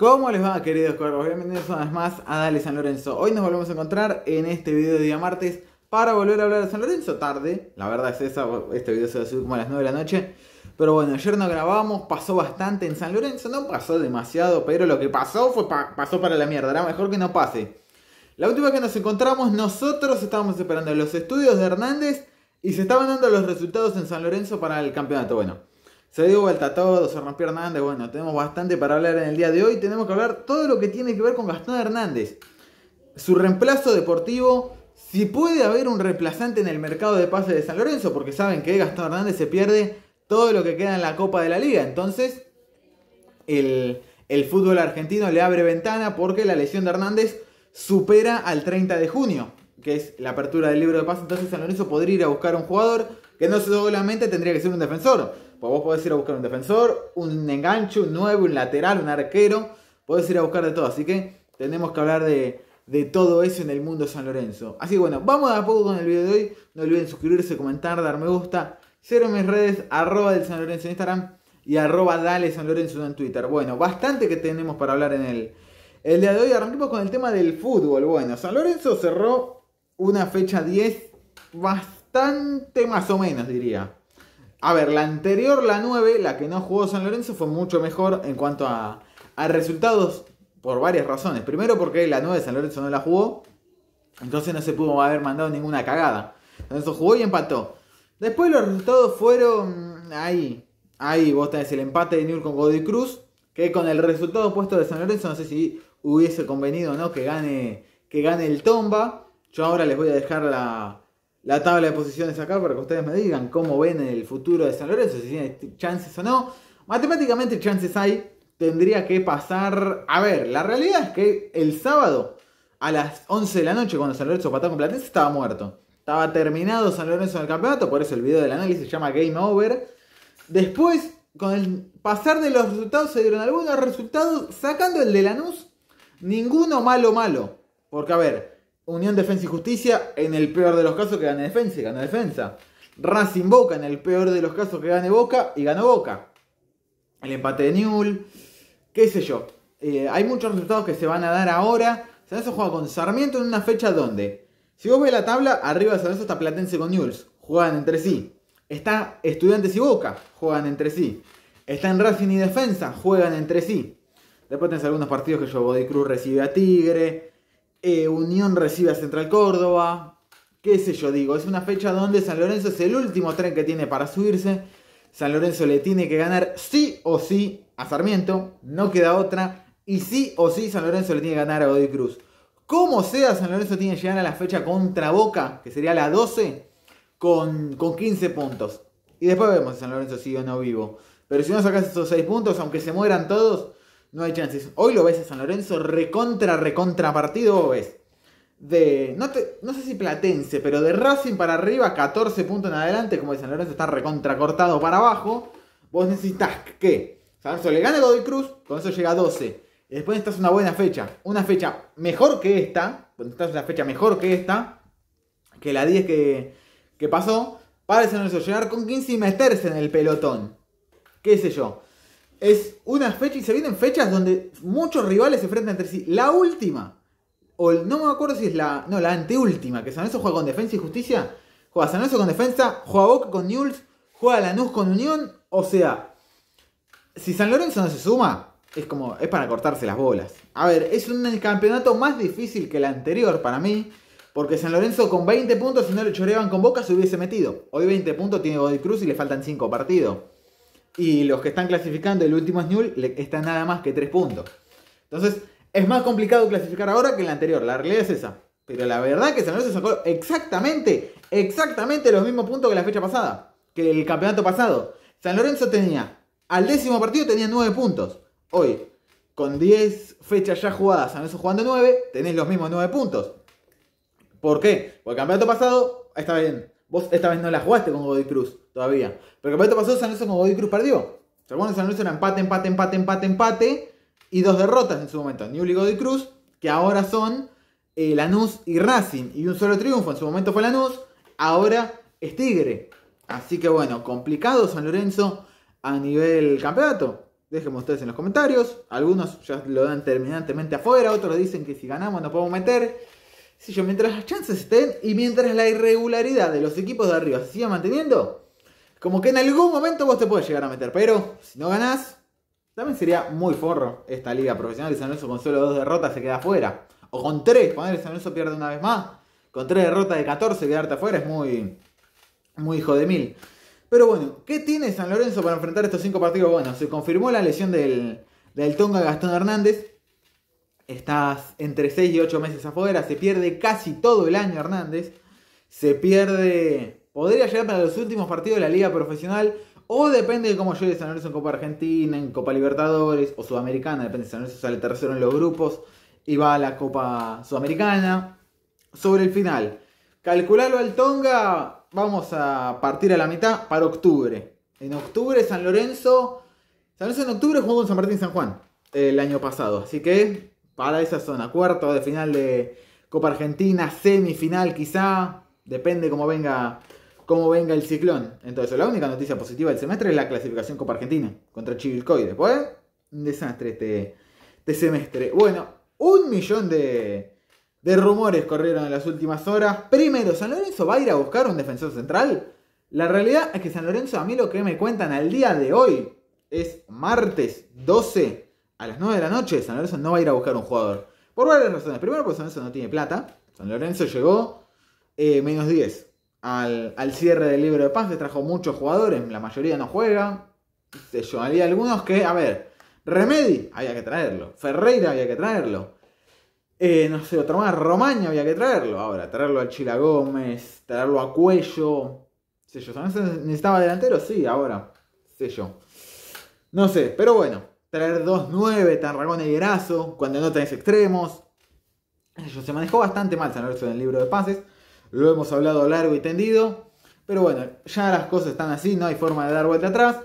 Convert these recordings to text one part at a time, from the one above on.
¿Cómo les va, queridos cuervos? Bienvenidos una vez más a Dale San Lorenzo. Hoy nos volvemos a encontrar en este video de día martes para volver a hablar de San Lorenzo tarde. La verdad es esa, este video se va a como a las 9 de la noche. Pero bueno, ayer no grabamos, pasó bastante en San Lorenzo, no pasó demasiado, pero lo que pasó fue pasó para la mierda, era mejor que no pase. La última que nos encontramos, nosotros estábamos esperando los estudios de Hernández y se estaban dando los resultados en San Lorenzo para el campeonato. Bueno, se dio vuelta todo, se rompió Hernández. Bueno, tenemos bastante para hablar en el día de hoy. Tenemos que hablar todo lo que tiene que ver con Gastón Hernández. Su reemplazo deportivo. Si puede haber un reemplazante en el mercado de pases de San Lorenzo, porque saben que Gastón Hernández se pierde todo lo que queda en la Copa de la Liga. Entonces, el, fútbol argentino le abre ventana porque la lesión de Hernández supera al 30 de junio, que es la apertura del libro de pases. Entonces, San Lorenzo podría ir a buscar un jugador que no solamente tendría que ser un defensor pues vos podés ir a buscar un defensor, un enganche, un nuevo, un lateral, un arquero. Podés ir a buscar de todo. Así que tenemos que hablar de, todo eso en el mundo San Lorenzo. Así que bueno, vamos a poco con el video de hoy. No olviden suscribirse, comentar, dar me gusta. Cero en mis redes, arroba del San Lorenzo en Instagram y arroba dale San Lorenzo en Twitter. Bueno, bastante que tenemos para hablar en el, el día de hoy. Arranquemos con el tema del fútbol. Bueno, San Lorenzo cerró una fecha 10 bastante más o menos, diría. A ver, la anterior, la 9, la que no jugó San Lorenzo, fue mucho mejor en cuanto a, resultados por varias razones. Primero porque la 9 de San Lorenzo no la jugó, entonces no se pudo haber mandado ninguna cagada. entonces jugó y empató. Después los resultados fueron mm, ahí. Ahí vos tenés el empate de Newell con Godoy Cruz, que con el resultado puesto de San Lorenzo no sé si hubiese convenido o no que gane, que gane el Tomba. Yo ahora les voy a dejar la, la tabla de posiciones acá para que ustedes me digan cómo ven el futuro de San Lorenzo, si tiene chances o no. Matemáticamente chances hay, tendría que pasar... A ver, la realidad es que el sábado a las 11 de la noche cuando San Lorenzo pató con Platense estaba muerto. Estaba terminado San Lorenzo en el campeonato, por eso el video del análisis se llama Game Over. Después, con el pasar de los resultados, se dieron algunos resultados, sacando el de Lanús, ninguno malo malo. Porque a ver, Unión Defensa y Justicia, en el peor de los casos que gane Defensa y gana Defensa. Racing Boca, en el peor de los casos que gane Boca y gana Boca. El empate de Newell, qué sé yo. Eh, hay muchos resultados que se van a dar ahora. Sanso juega con Sarmiento en una fecha donde, si vos ves la tabla, arriba de Sanso está Platense con Newells, juegan entre sí. Está Estudiantes y Boca, juegan entre sí. Está en Racing y Defensa, juegan entre sí. Después tenés algunos partidos que yo, Body Cruz recibe a Tigre. Eh, Unión recibe a Central Córdoba, qué sé yo digo, es una fecha donde San Lorenzo es el último tren que tiene para subirse, San Lorenzo le tiene que ganar sí o sí a Sarmiento, no queda otra, y sí o sí San Lorenzo le tiene que ganar a Godoy Cruz. Como sea, San Lorenzo tiene que llegar a la fecha contra Boca, que sería la 12, con, con 15 puntos. Y después vemos si San Lorenzo sigue o no vivo. Pero si no sacas esos 6 puntos, aunque se mueran todos, no hay chances. Hoy lo ves a San Lorenzo recontra, recontra partido, ves. De, no, sé si Platense, pero de Racing para arriba, 14 puntos en adelante, como de San Lorenzo está recontra cortado para abajo. Vos necesitas que San Lorenzo le gane a Godoy Cruz, con eso llega a 12. después necesitas una buena fecha, una fecha mejor que esta, pues necesitas una fecha mejor que esta, que la 10 que, que pasó, para San Lorenzo llegar con 15 y meterse en el pelotón. ¿Qué sé yo? es una fecha y se vienen fechas donde muchos rivales se enfrentan entre sí. La última, o no me acuerdo si es la, no, la anteúltima, que San Lorenzo juega con Defensa y Justicia, juega San Lorenzo con Defensa, juega Boca con Newell's, juega Lanús con Unión, o sea, si San Lorenzo no se suma, es como, es para cortarse las bolas. A ver, es un campeonato más difícil que el anterior para mí, porque San Lorenzo con 20 puntos, si no le choreaban con Boca, se hubiese metido. Hoy 20 puntos tiene Godoy Cruz y le faltan 5 partidos y los que están clasificando, el último es Newell, está nada más que 3 puntos. Entonces, es más complicado clasificar ahora que en la anterior, la realidad es esa. Pero la verdad que San Lorenzo sacó exactamente, exactamente los mismos puntos que la fecha pasada, que el campeonato pasado. San Lorenzo tenía, al décimo partido tenía 9 puntos. Hoy, con 10 fechas ya jugadas, San Lorenzo jugando 9, tenés los mismos 9 puntos. ¿Por qué? Porque el campeonato pasado, está bien, Vos esta vez no la jugaste con Godoy Cruz todavía. Pero el te pasó San Lorenzo con Godoy Cruz perdió. ¿Se San Lorenzo era empate, empate, empate, empate, empate. Y dos derrotas en su momento. Newell y Godicruz Cruz, que ahora son eh, Lanús y Racing. Y un solo triunfo. En su momento fue Lanús. Ahora es Tigre. Así que bueno, complicado San Lorenzo a nivel campeonato. Déjenme ustedes en los comentarios. Algunos ya lo dan terminantemente afuera, otros dicen que si ganamos nos podemos meter. Si yo, mientras las chances estén y mientras la irregularidad de los equipos de arriba se siga manteniendo, como que en algún momento vos te puedes llegar a meter. Pero si no ganás, también sería muy forro esta liga profesional. Y San Lorenzo con solo dos derrotas se queda afuera. O con tres, poner San Lorenzo pierde una vez más. Con tres derrotas de 14 quedarte afuera es muy, muy hijo de mil. Pero bueno, ¿qué tiene San Lorenzo para enfrentar estos cinco partidos? Bueno, se confirmó la lesión del, del Tonga Gastón Hernández estás entre 6 y 8 meses afuera, se pierde casi todo el año Hernández, se pierde, podría llegar para los últimos partidos de la liga profesional, o depende de cómo llegue San Lorenzo en Copa Argentina, en Copa Libertadores o Sudamericana, depende si San Lorenzo sale tercero en los grupos y va a la Copa Sudamericana. Sobre el final, calcularlo al Tonga, vamos a partir a la mitad para octubre. En octubre San Lorenzo, San Lorenzo en octubre jugó con San Martín San Juan eh, el año pasado, así que para esa zona. Cuarto de final de Copa Argentina, semifinal quizá, depende cómo venga, cómo venga el ciclón. Entonces, la única noticia positiva del semestre es la clasificación Copa Argentina contra Chivilcoy. Después, un desastre este, este, semestre. Bueno, un millón de, de rumores corrieron en las últimas horas. Primero, San Lorenzo va a ir a buscar un defensor central. La realidad es que San Lorenzo, a mí lo que me cuentan al día de hoy es martes 12 a las 9 de la noche San Lorenzo no va a ir a buscar un jugador. Por varias razones. Primero, porque San Lorenzo no tiene plata. San Lorenzo llegó eh, menos 10 al, cierre del libro de paz. Le trajo muchos jugadores, la mayoría no juega. Se había algunos que, a ver, Remedi había que traerlo, Ferreira había que traerlo. Eh, no sé, otro más, Romaña había que traerlo. Ahora, traerlo al Chila Gómez, traerlo a Cuello. Sé yo, ¿San Lorenzo necesitaba delantero? Sí, ahora. Sé yo. No sé, pero bueno traer 2-9, Tarragona y Erazo, cuando no tenés extremos. Se manejó bastante mal San Lorenzo en el libro de pases, lo hemos hablado largo y tendido, pero bueno, ya las cosas están así, no hay forma de dar vuelta atrás.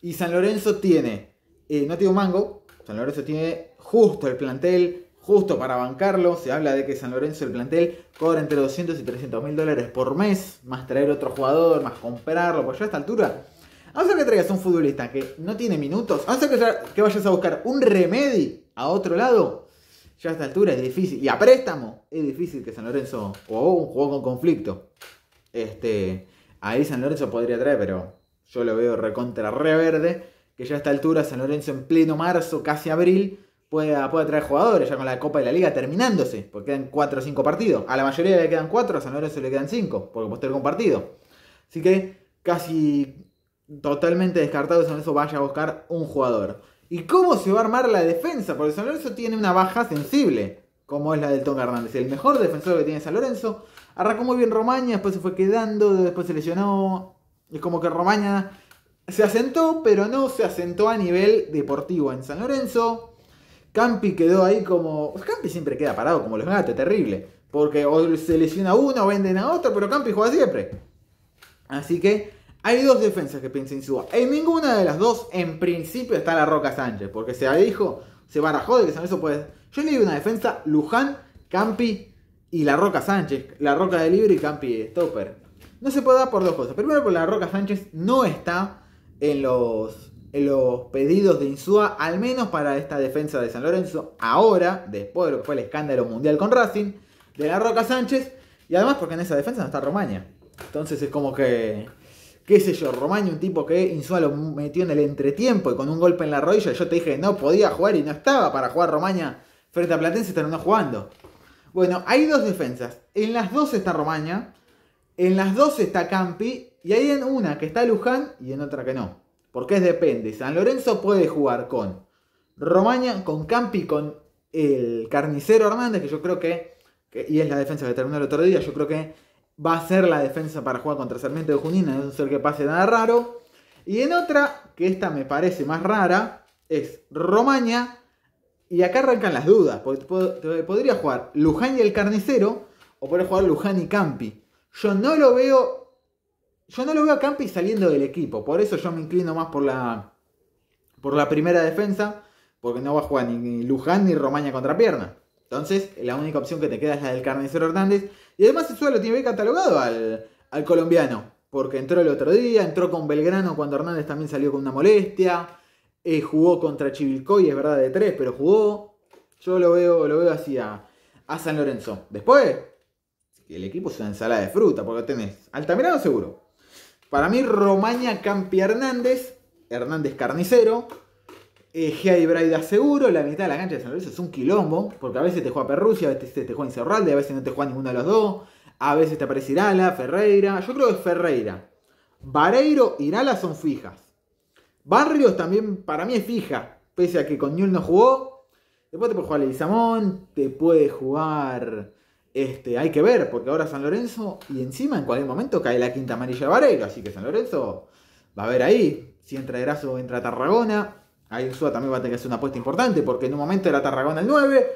Y San Lorenzo tiene, eh, no tiene un mango, San Lorenzo tiene justo el plantel, justo para bancarlo. Se habla de que San Lorenzo, el plantel, cobra entre 200 y 300 mil dólares por mes, más traer otro jugador, más comprarlo, pues ya a esta altura a que traigas un futbolista que no tiene minutos, a que, vayas a buscar un remedio a otro lado, ya a esta altura es difícil, y a préstamo, es difícil que San Lorenzo, o un juego con conflicto, este, ahí San Lorenzo podría traer, pero yo lo veo recontra verde que ya a esta altura San Lorenzo en pleno marzo, casi abril, pueda, traer jugadores, ya con la Copa de la Liga terminándose, porque quedan 4 o 5 partidos, a la mayoría le quedan 4, a San Lorenzo le quedan 5, porque postergó un partido. Así que casi totalmente descartado que San Lorenzo vaya a buscar un jugador. ¿Y cómo se va a armar la defensa? Porque San Lorenzo tiene una baja sensible, como es la del Tonga Hernández. El mejor defensor que tiene San Lorenzo. Arrancó muy bien Romaña, después se fue quedando, después se lesionó. Es como que Romaña se asentó, pero no se asentó a nivel deportivo en San Lorenzo. Campi quedó ahí como. Campi siempre queda parado como los gatos, terrible. Porque o se lesiona uno, venden a otro, pero Campi juega siempre. Así que hay dos defensas que piensa Insúa. En ninguna de las dos, en principio, está la Roca Sánchez. Porque se dijo, se barajó de que San Lorenzo puede. Yo di una defensa: Luján, Campi y la Roca Sánchez. La Roca de Libre y Campi Stopper. No se puede dar por dos cosas. Primero, porque la Roca Sánchez no está en los, los pedidos de Insúa, al menos para esta defensa de San Lorenzo, ahora, después de lo que fue el escándalo mundial con Racing, de la Roca Sánchez, y además porque en esa defensa no está Romaña. Entonces es como que qué sé yo, Romagna, un tipo que Insúa lo metió en el entretiempo y con un golpe en la rodilla, yo te dije no podía jugar y no estaba para jugar Romaña frente a Platense, terminó jugando. Bueno, hay dos defensas. En las dos está Romaña, en las dos está Campi y hay en una que está Luján y en otra que no. Porque es depende. San Lorenzo puede jugar con Romaña, con Campi, con el carnicero Hernández, que yo creo que, que y es la defensa que terminó el otro día, yo creo que va a ser la defensa para jugar contra Sarmiento de Junín, a no ser que pase nada raro. Y en otra, que esta me parece más rara, es Romaña. Y acá arrancan las dudas, porque podría jugar Luján y el Carnicero, o podría jugar Luján y Campi. Yo no lo veo. Yo no lo veo a Campi saliendo del equipo. Por eso yo me inclino más por la. por la primera defensa. Porque no va a jugar ni Luján ni Romaña contra pierna. Entonces, la única opción que te queda es la del carnicero Hernández. Y además el lo tiene bien catalogado al, colombiano. Porque entró el otro día, entró con Belgrano cuando Hernández también salió con una molestia. Eh, jugó contra Chivilcoy, es verdad, de tres, pero jugó. Yo lo veo, lo veo así a, San Lorenzo. Después, el equipo es una ensalada de fruta, porque tenés Altamirano seguro. Para mí, Romaña Campi Hernández, Hernández Carnicero, eh, Gea y Braida seguro, la mitad de la cancha de San Lorenzo es un quilombo, porque a veces te juega Perrucia, a veces te juega Encerralde, a veces no te juega ninguno de los dos, a veces te aparece Irala, Ferreira, yo creo que es Ferreira. Vareiro, Irala son fijas. Barrios también para mí es fija, pese a que con Newell no jugó. Después te puede jugar Leguizamón, te puede jugar... Este, hay que ver, porque ahora San Lorenzo y encima en cualquier momento cae la quinta amarilla de Barreiro así que San Lorenzo va a ver ahí si entra Graso o entra Tarragona. Ahí SUA también va a tener que hacer una apuesta importante, porque en un momento era Tarragona el 9,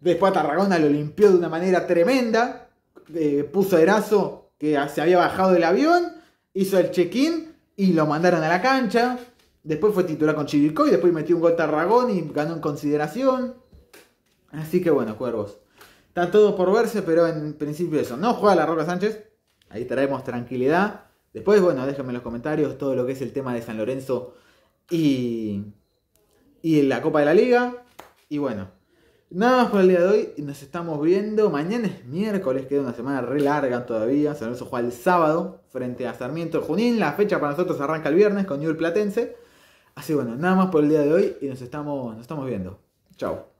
después Tarragona lo limpió de una manera tremenda, eh, puso a Erazo, que se había bajado del avión, hizo el check-in y lo mandaron a la cancha. Después fue titular con Chivico, y después metió un gol Tarragón y ganó en consideración. Así que bueno, cuervos. Está todo por verse, pero en principio eso. No juega la Roca Sánchez. Ahí traemos tranquilidad. Después, bueno, déjenme en los comentarios todo lo que es el tema de San Lorenzo y y en la Copa de la Liga. Y bueno, nada más por el día de hoy. y Nos estamos viendo. Mañana es miércoles, queda una semana re larga todavía. San Lorenzo juega el sábado frente a Sarmiento Junín. La fecha para nosotros arranca el viernes con Newell Platense. Así bueno, nada más por el día de hoy y nos estamos, nos estamos viendo. Chao.